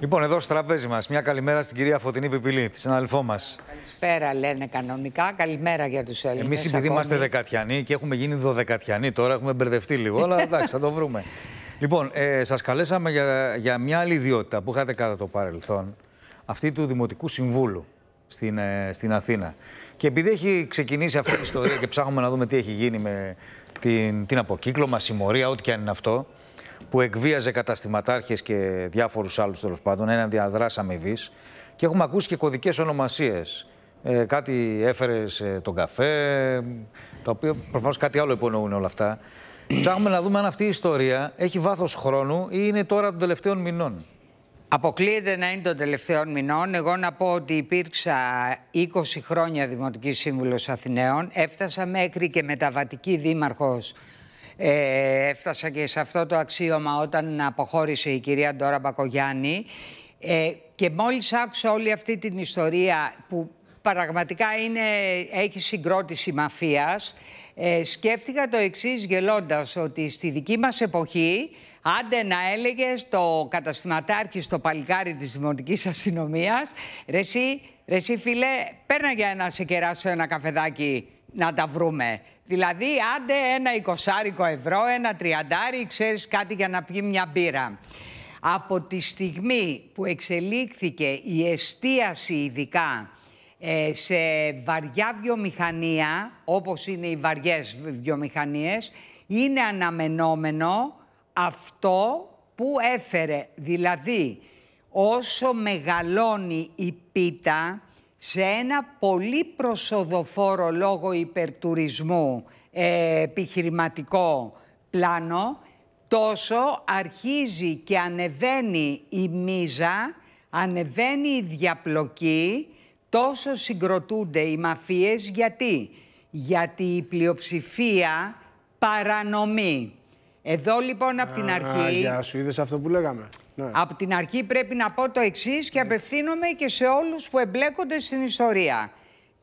Λοιπόν, εδώ στο τραπέζι μας, μια καλημέρα στην κυρία Φωτεινή Πιπηλή, τη συναδελφό μας. Καλησπέρα, λένε κανονικά. Καλημέρα για τους Έλληνες. Εμείς, επειδή είμαστε δεκατιανοί και έχουμε γίνει δωδεκατιανοί, τώρα έχουμε μπερδευτεί λίγο, αλλά εντάξει, θα το βρούμε. λοιπόν, ε, σας καλέσαμε για, για μια άλλη ιδιότητα που είχατε κατά το παρελθόν, αυτή του Δημοτικού Συμβούλου στην, ε, στην Αθήνα. Και επειδή έχει ξεκινήσει αυτή η ιστορία και ψάχνουμε να δούμε τι έχει γίνει με την, την αποκύκλωμα, συμμορία, ό,τι και αν είναι αυτό που εκβίαζε καταστηματάρχες και διάφορους άλλους τέλος πάντων έναντι αδρά αμοιβής. Και έχουμε ακούσει και κωδικές ονομασίες. Ε, κάτι έφερες σε τον καφέ, τα οποία προφανώς κάτι άλλο υπονοούν όλα αυτά. Ψάχνουμε να δούμε αν αυτή η ιστορία έχει βάθος χρόνου ή είναι τώρα των τελευταίων μηνών. Αποκλείεται να είναι των τελευταίων μηνών. Εγώ να πω ότι υπήρξα 20 χρόνια Δημοτικής Σύμβουλος Αθηναίων. Έφτασα μέχρι και μεταβατική δήμαρχος ε, έφτασα και σε αυτό το αξίωμα όταν αποχώρησε η κυρία Ντόρα Μπακογιάννη. Ε, και μόλις άκουσα όλη αυτή την ιστορία που πραγματικά είναι, έχει συγκρότηση μαφίας, ε, σκέφτηκα το εξής γελώντας, ότι στη δική μας εποχή Άντε να έλεγες το καταστηματάρχη στο παλικάρι της Δημοτικής Αστυνομίας «Ρε εσύ, ρε εσυ φιλε παίρνα για να σε κεράσω ένα καφεδάκι να τα βρούμε. Δηλαδή, άντε ένα εικοσάρικο ευρώ, ένα τριαντάρι, ξέρεις κάτι για να πιει μια μπύρα. Από τη στιγμή που εξελίχθηκε η εστίαση ειδικά ε, σε βαριά βιομηχανία, όπως είναι οι βαριές βιομηχανίες, είναι αναμενόμενο αυτό που έφερε. Δηλαδή, όσο μεγαλώνει η πίτα, σε ένα πολύ προσοδοφόρο λόγο υπερτουρισμού ε, επιχειρηματικό πλάνο, τόσο αρχίζει και ανεβαίνει η μίζα, ανεβαίνει η διαπλοκή, τόσο συγκροτούνται οι μαφίες. Γιατί? Γιατί η πλειοψηφία παρανομεί. Εδώ λοιπόν από την αρχή... Γεια σου, είδες αυτό που λέγαμε. Ναι. Από την αρχή πρέπει να πω το εξής και ναι. απευθύνομαι και σε όλους που εμπλέκονται στην ιστορία.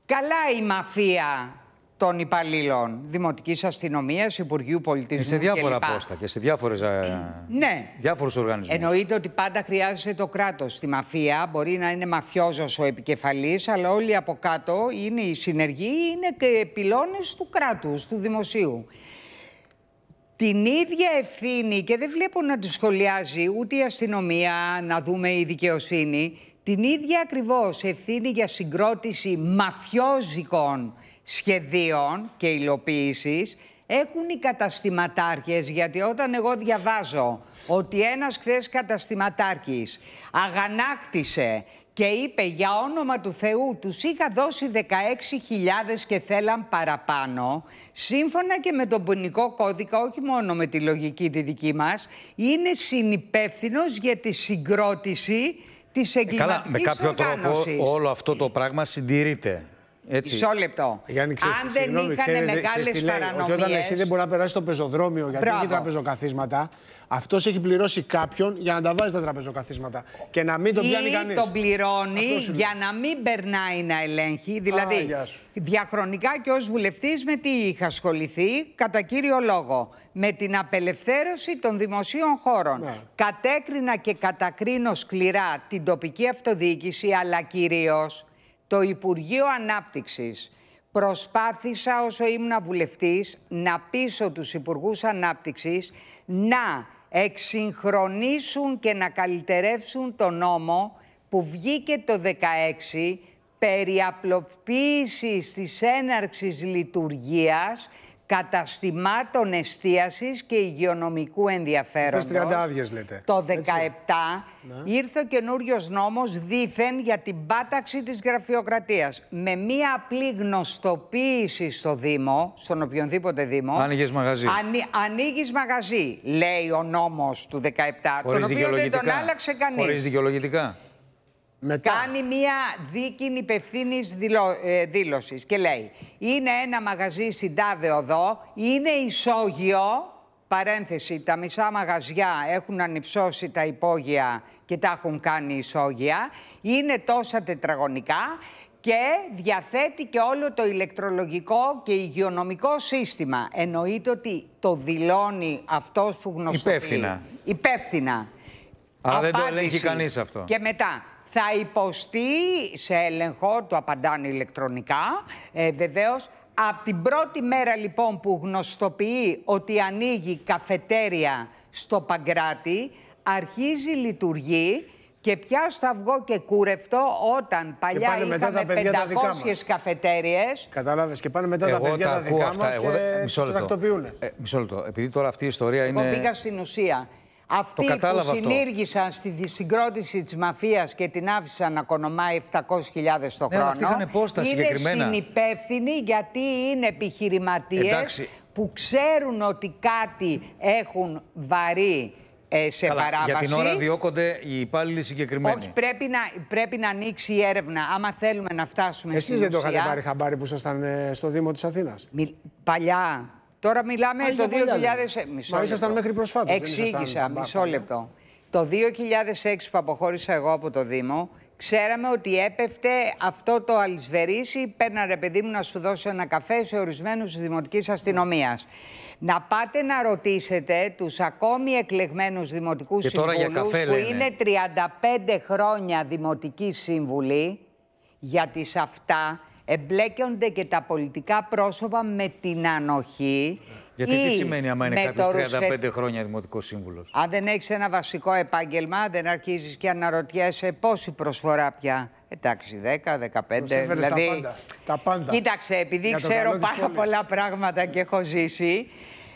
Καλά η μαφία των υπαλλήλων Δημοτικής Αστυνομίας, Υπουργείου Πολιτισμού και ε, σε διάφορα και πόστα και σε διάφορες, ε, ε, ναι. διάφορους οργανισμούς. Εννοείται ότι πάντα χρειάζεται το κράτος στη μαφία. Μπορεί να είναι μαφιόζος ο επικεφαλής, αλλά όλοι από κάτω είναι οι συνεργοί, είναι και πυλώνες του κράτους, του δημοσίου την ίδια ευθύνη και δεν βλέπω να τη σχολιάζει ούτε η αστυνομία, να δούμε η δικαιοσύνη, την ίδια ακριβώς ευθύνη για συγκρότηση μαφιόζικων σχεδίων και υλοποίησης έχουν οι καταστηματάρχες, γιατί όταν εγώ διαβάζω ότι ένας χθες καταστηματάρχης αγανάκτησε και είπε για όνομα του Θεού τους είχα δώσει 16.000 και θέλαν παραπάνω, σύμφωνα και με τον ποινικό κώδικα, όχι μόνο με τη λογική τη δική μας, είναι συνυπεύθυνος για τη συγκρότηση της εγκληματικής ε, με κάποιο οργάνωσης. τρόπο όλο αυτό το πράγμα συντηρείται. Έτσι. Μισό λεπτό. Γιάννη, ξέρεις, Αν δεν είχαν ξέρετε, μεγάλες παρανομίες... όταν εσύ δεν μπορεί να περάσει το πεζοδρόμιο γιατί έχει τραπεζοκαθίσματα, αυτός έχει πληρώσει κάποιον για να τα βάζει τα τραπεζοκαθίσματα και να μην τον Ή πιάνει κανείς. Ή τον πληρώνει για να μην περνάει να ελέγχει. Δηλαδή, διαχρονικά και ως βουλευτής με τι είχα ασχοληθεί, κατά κύριο λόγο, με την απελευθέρωση των δημοσίων χώρων. Ναι. Κατέκρινα και κατακρίνω σκληρά την τοπική αυτοδιοίκηση, αλλά κυρίως το Υπουργείο Ανάπτυξης. Προσπάθησα όσο ήμουν βουλευτής να πείσω τους Υπουργούς Ανάπτυξης να εξυγχρονίσουν και να καλυτερεύσουν το νόμο που βγήκε το 16 περί απλοποίησης της έναρξης λειτουργίας καταστημάτων εστίασης και υγειονομικού ενδιαφέροντος. Στις 30 άδειες λέτε. Το 17 ναι. ήρθε ο καινούριος νόμος δήθεν για την πάταξη της γραφειοκρατίας. Με μία απλή γνωστοποίηση στο Δήμο, στον οποιονδήποτε Δήμο... Ανοίγεις μαγαζί. Ανοί, ανοίγεις μαγαζί, λέει ο νόμος του 17, τον οποίο δεν τον άλλαξε κανείς. δικαιολογητικά. Κάνει μία δίκην υπευθύνη ε, δήλωσης και λέει: Είναι ένα μαγαζί συντάδεο εδώ, είναι ισόγειο. Παρένθεση, τα μισά μαγαζιά έχουν ανυψώσει τα υπόγεια και τα έχουν κάνει ισόγεια. Είναι τόσα τετραγωνικά και διαθέτει και όλο το ηλεκτρολογικό και υγειονομικό σύστημα. Εννοείται ότι το δηλώνει αυτός που γνωστοποιεί. Υπεύθυνα. Υπεύθυνα. Αλλά δεν το ελέγχει κανείς αυτό. Και μετά, θα υποστεί σε έλεγχο, το απαντάνε ηλεκτρονικά, ε, βεβαίως. Από την πρώτη μέρα λοιπόν που γνωστοποιεί ότι ανοίγει καφετέρια στο Παγκράτη, αρχίζει, λειτουργεί και πια στο αυγό και κούρευτο όταν παλιά είχαμε μετά 500 καφετέριες. Κατάλαβες και πάνε μετά τα παιδιά τα, δικά μας και μισό μισό λεπτό. Επειδή τώρα αυτή η ιστορία είναι... Εγώ πήγα στην ουσία. Αυτοί που συνήργησαν στη συγκρότηση της μαφίας και την άφησαν να κονομάει 700.000 το ναι, χρόνο. Είναι συγκεκριμένα. συνυπεύθυνοι γιατί είναι επιχειρηματίες που ξέρουν ότι κάτι έχουν βαρύ ε, σε Καλά, παράβαση. Για την ώρα διώκονται οι υπάλληλοι συγκεκριμένοι. Όχι, πρέπει να, πρέπει να ανοίξει η έρευνα. Άμα θέλουμε να φτάσουμε Εσείς στην Εσείς δεν το είχατε πάρει χαμπάρι που ήσασταν ε, στο Δήμο της Αθήνας. Παλιά. Τώρα μιλάμε για το 2000. Μα μέχρι Εξήγησα, μισό λεπτό. Το 2006 που αποχώρησα εγώ από το Δήμο, ξέραμε ότι έπεφτε αυτό το αλυσβερίσι. Παίρνανε παιδί μου να σου δώσω ένα καφέ σε ορισμένους της Δημοτικής Αστυνομίας. Να πάτε να ρωτήσετε τους ακόμη εκλεγμένους δημοτικούς και συμβούλους που είναι 35 χρόνια δημοτική συμβουλή για τις αυτά εμπλέκονται και τα πολιτικά πρόσωπα με την ανοχή. Γιατί τι σημαίνει άμα είναι κάποιο 35 χρόνια δημοτικός σύμβουλος. Αν δεν έχεις ένα βασικό επάγγελμα, δεν αρχίζεις και αναρωτιέσαι πόση προσφορά πια. Εντάξει, 10, 15. Δηλαδή... Τα πάντα. τα πάντα. Κοίταξε, επειδή ξέρω πάρα πολλά πράγματα και έχω ζήσει,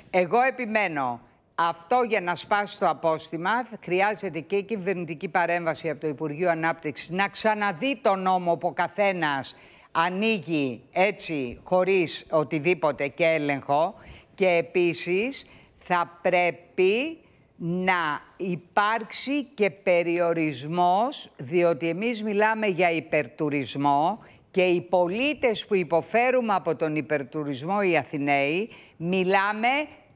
εγώ επιμένω. Αυτό για να σπάσει το απόστημα χρειάζεται και η κυβερνητική παρέμβαση από το Υπουργείο Ανάπτυξης να ξαναδεί τον νόμο που ο καθένας ανοίγει έτσι χωρίς οτιδήποτε και έλεγχο και επίσης θα πρέπει να υπάρξει και περιορισμός, διότι εμείς μιλάμε για υπερτουρισμό και οι πολίτες που υποφέρουμε από τον υπερτουρισμό οι Αθηναίοι μιλάμε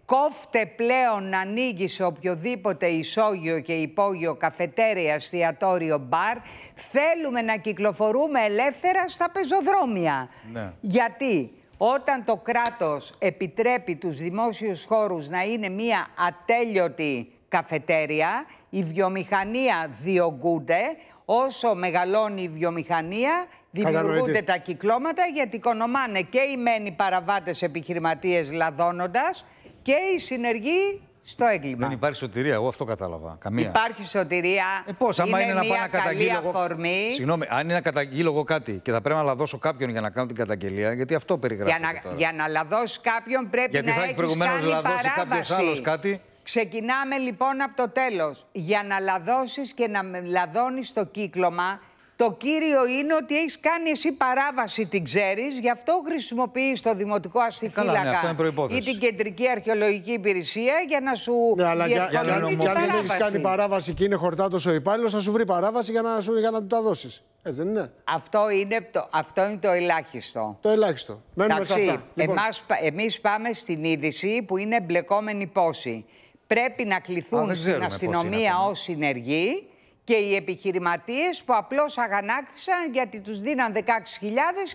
Κόφτε πλέον να ανοίγει σε οποιοδήποτε ισόγειο και υπόγειο καφετέρια, εστιατόριο, μπαρ. Θέλουμε να κυκλοφορούμε ελεύθερα στα πεζοδρόμια. Ναι. Γιατί όταν το κράτος επιτρέπει τους δημόσιους χώρους να είναι μία ατέλειωτη καφετέρια, η βιομηχανία διωγγούνται. Όσο μεγαλώνει η βιομηχανία, δημιουργούνται τα κυκλώματα γιατί οικονομάνε και οι μένοι παραβάτες επιχειρηματίες λαδώνοντας και οι συνεργοί στο έγκλημα. Δεν υπάρχει σωτηρία, εγώ αυτό κατάλαβα. Καμία. Υπάρχει σωτηρία. Ε, πώς, άμα είναι, είναι να πάω να καταγγείλω. Αφορμή. Συγγνώμη, αν είναι να καταγγείλω εγώ κάτι και θα πρέπει να λαδώσω κάποιον για να κάνω την καταγγελία, γιατί αυτό περιγράφει. Για για να λαδώσει κάποιον πρέπει γιατί να Γιατί θα έχει προηγουμένω λαδώσει κάποιος άλλος κάτι. Ξεκινάμε λοιπόν από το τέλος. Για να λαδώσεις και να λαδώνεις το κύκλωμα, το κύριο είναι ότι έχεις κάνει εσύ παράβαση, την ξέρεις, γι' αυτό χρησιμοποιείς το δημοτικό ε, ναι, αστιφύλακα ναι, ή την κεντρική αρχαιολογική υπηρεσία για να σου ναι, αλλά για, για, για, για να μην έχει κάνει παράβαση και είναι χορτάτος ο υπάλληλος, θα σου βρει παράβαση για να, σου, για να του τα δώσεις. Έτσι δεν είναι. Αυτό είναι το, αυτό είναι το ελάχιστο. Το ελάχιστο. Μένουμε σε αυτά. Λοιπόν. Εμείς πάμε στην είδηση που είναι εμπλεκόμενη πόση. Πρέπει να κληθούν στην αστυνομία ως συνεργοί και οι επιχειρηματίες που απλώς αγανάκτησαν γιατί τους δίναν 16.000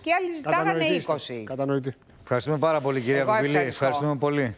και άλλοι ζητάγανε 20. Κατανοητή. Ευχαριστούμε πάρα πολύ, κυρία Βουβιλή. Ευχαριστούμε πολύ.